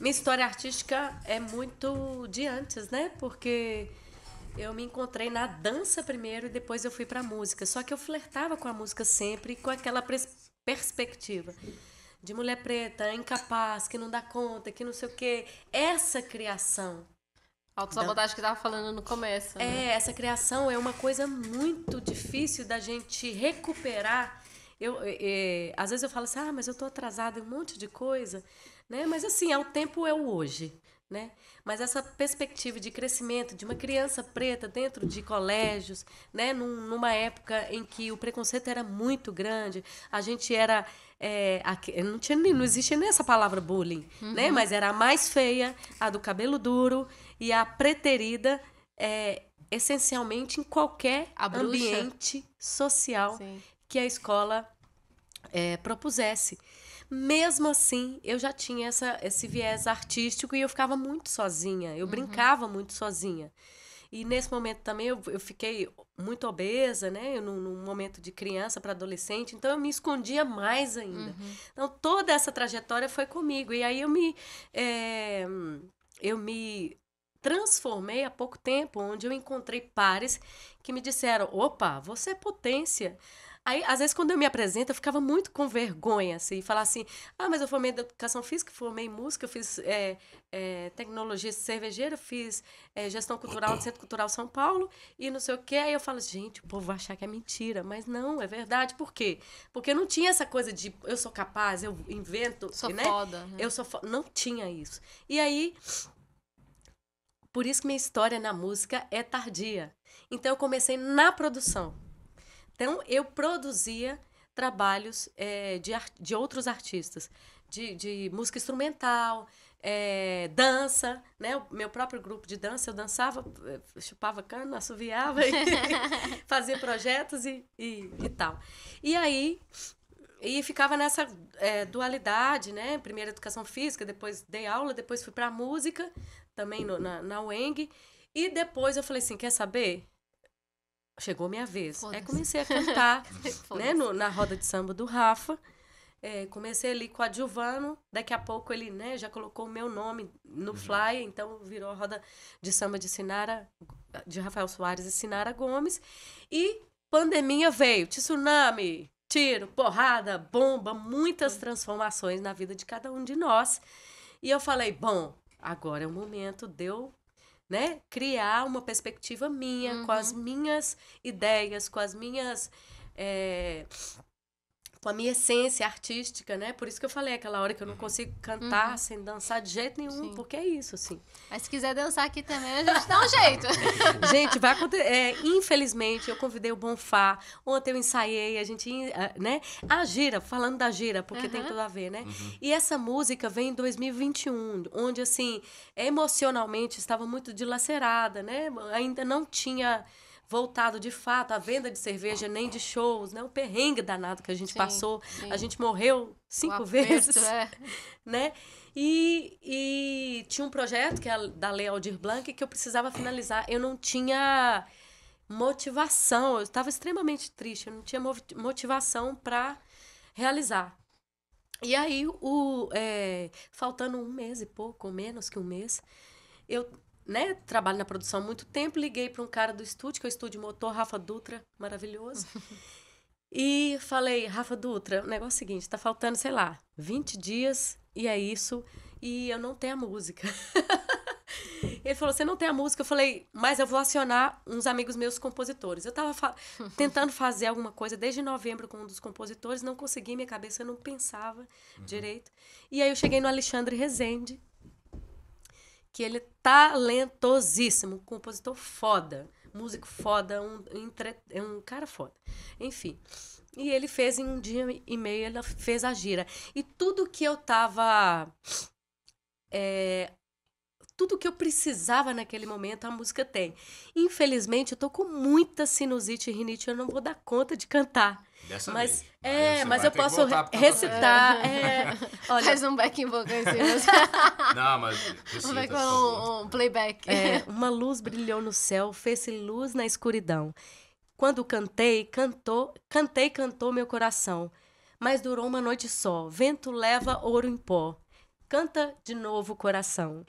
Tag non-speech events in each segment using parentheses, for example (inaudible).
Minha história artística é muito de antes, né? Porque eu me encontrei na dança primeiro e depois eu fui para música. Só que eu flertava com a música sempre com aquela perspectiva de mulher preta, incapaz, que não dá conta, que não sei o quê. Essa criação. Autossabotagem que tava falando no começo. É, né? É, essa criação é uma coisa muito difícil da gente recuperar eu, é, às vezes eu falo assim, ah, mas eu estou atrasada em um monte de coisa, né? Mas assim, é o tempo é o hoje, né? Mas essa perspectiva de crescimento de uma criança preta dentro de colégios, né? Num, numa época em que o preconceito era muito grande, a gente era é, eh, aqui, não tinha não existe nem essa palavra bullying, né? uhum. né? Mas era a mais feia, a do cabelo duro e a preterida. É, essencialmente em qualquer ambiente social Sim que a escola é, propusesse. Mesmo assim, eu já tinha essa, esse viés artístico e eu ficava muito sozinha, eu uhum. brincava muito sozinha. E nesse momento também eu, eu fiquei muito obesa, né? Eu, num, num momento de criança para adolescente, então eu me escondia mais ainda. Uhum. Então toda essa trajetória foi comigo. E aí eu me. É, eu me transformei há pouco tempo, onde eu encontrei pares que me disseram: opa, você é potência. Aí, às vezes, quando eu me apresento, eu ficava muito com vergonha, assim, falar assim, ah, mas eu formei educação física, formei música, eu fiz é, é, tecnologia cervejeira, fiz é, gestão cultural do Centro Cultural São Paulo e não sei o quê. Aí eu falo, gente, o povo vai achar que é mentira, mas não, é verdade. Por quê? Porque não tinha essa coisa de eu sou capaz, eu invento. Sou né? foda. Né? Eu sou foda. Não tinha isso. E aí, por isso que minha história na música é tardia. Então eu comecei na produção. Então, eu produzia trabalhos é, de, de outros artistas, de, de música instrumental, é, dança, né? O meu próprio grupo de dança, eu dançava, eh, chupava cana, assoviava, e (laughs) fazia projetos e, e, e, tal. E aí, e ficava nessa é, dualidade, né? Primeiro educação física, depois dei aula, depois fui para música, também no, na, na UENG. E depois eu falei assim, quer saber? chegou minha vez. É, Aí comecei a (laughs) cantar né, no, na roda de samba do Rafa. É, comecei ali com a Adilvano daqui a pouco ele né, já colocou o meu nome no uhum. flyer, então virou a roda de samba de Sinara, de Rafael Soares e Sinara Gomes. E pandemia veio, tsunami, tiro, porrada, bomba, muitas uhum. transformações na vida de cada um de nós. E eu falei, bom, agora é o momento de eu né, criar uma perspectiva minha, uhum. com as uhum. minhas ideias, com as minhas é, com a minha essência artística, né? Por isso que eu falei aquela hora que eu não uhum. consigo cantar uhum. sem dançar de jeito nenhum, Sim. porque é isso, assim. Mas se quiser dançar aqui também, a gente dá um jeito. (laughs) gente, vai acontecer. É, infelizmente, eu convidei o Bonfá, ontem eu ensaiei, a gente, ah, né? A gira, falando da gira, porque uhum. tem tudo a ver, né? Uhum. E essa música vem em 2021, onde, assim, emocionalmente estava muito dilacerada, né? Ainda não tinha voltado de fato à venda de cerveja, nem de shows, né? O perrengue danado que a gente sim, passou. Sim. A gente morreu cinco aperto, vezes, é. (laughs) né? E, e tinha um projeto que é da Lei Aldir Blanc que eu precisava finalizar. Eu não tinha motivação, eu estava extremamente triste, eu não tinha motivação para realizar. E aí, o, é, faltando um mês e pouco, menos que um mês, eu né, trabalho na produção há muito tempo, liguei para um cara do estúdio, que é o estúdio motor, Rafa Dutra, maravilhoso. (laughs) e falei, Rafa Dutra, o negócio é o seguinte, tá faltando, sei lá, 20 dias e é isso, e eu não tenho a música. (laughs) Ele falou, você não tem a música? Eu falei, mas eu vou acionar uns amigos meus compositores. Eu estava fa (laughs) tentando fazer alguma coisa desde novembro com um dos compositores, não consegui, minha cabeça não pensava uhum. direito. E aí eu cheguei no Alexandre Rezende, que ele é tá talentosíssimo, compositor foda, músico foda, um, entre, é um cara foda. Enfim. E ele fez em um dia e meio, ele fez a gira. E tudo que eu tava é, tudo que eu precisava naquele momento a música tem. Infelizmente, eu tô com muita sinusite e rinite, eu não vou dar conta de cantar. Dessa mas vez. é, mas eu posso recitar. É. (laughs) Olha, Faz um backing vocal em cima. (laughs) não, mas recita, um, um playback. É, (laughs) uma luz brilhou no céu, fez-se luz na escuridão. Quando cantei, cantou, cantei, cantou meu coração. Mas durou uma noite só. Vento leva ouro em pó. Canta de novo, coração.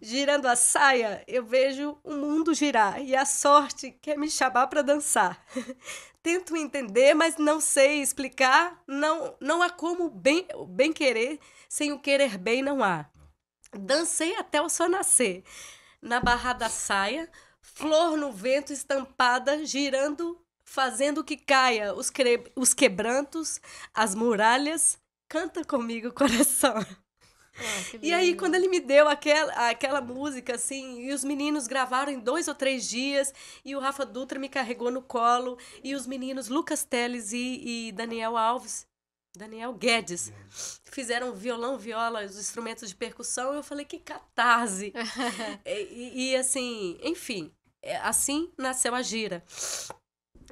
Girando a saia, eu vejo o mundo girar e a sorte quer me chamar para dançar. (laughs) Tento entender, mas não sei explicar. Não, não há como bem, bem querer sem o querer bem não há. Dancei até o sol nascer. Na barra da saia, flor no vento estampada, girando, fazendo que caia os, os quebrantos, as muralhas. Canta comigo, (laughs) coração. Ah, e aí, quando ele me deu aquela, aquela música, assim, e os meninos gravaram em dois ou três dias, e o Rafa Dutra me carregou no colo, e os meninos Lucas Teles e, e Daniel Alves, Daniel Guedes, fizeram violão, viola, os instrumentos de percussão, eu falei, que catarse! (laughs) e, e, assim, enfim, é, assim nasceu a gira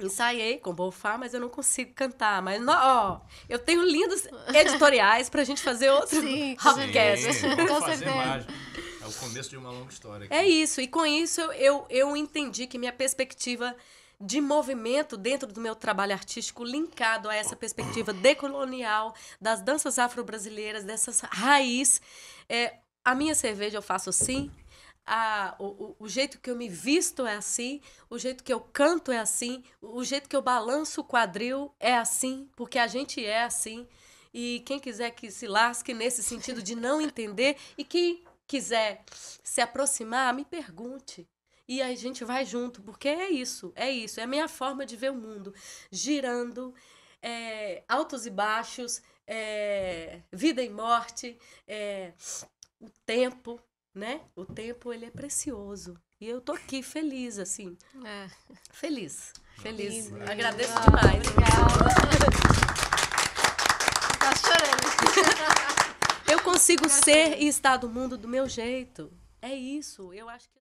ensaiei com Bofá, mas eu não consigo cantar. Mas, não, ó, eu tenho lindos editoriais pra gente fazer outro Sim, podcast. com certeza. É o começo de uma longa história. Aqui. É isso. E com isso eu, eu, eu entendi que minha perspectiva de movimento dentro do meu trabalho artístico linkado a essa perspectiva decolonial das danças afro-brasileiras, dessas raiz. É, a minha cerveja eu faço assim, a, o, o jeito que eu me visto é assim, o jeito que eu canto é assim, o jeito que eu balanço o quadril é assim, porque a gente é assim. E quem quiser que se lasque nesse sentido de não entender e quem quiser se aproximar, me pergunte. E a gente vai junto, porque é isso, é isso, é a minha forma de ver o mundo. Girando, é, altos e baixos, é, vida e morte, é, o tempo, né? O tempo ele é precioso. E eu tô aqui feliz assim. É. Feliz. Feliz. Agradeço ah, demais. Obrigada. (laughs) tá chorando. eu consigo tá ser e estar do mundo do meu jeito. É isso. Eu acho que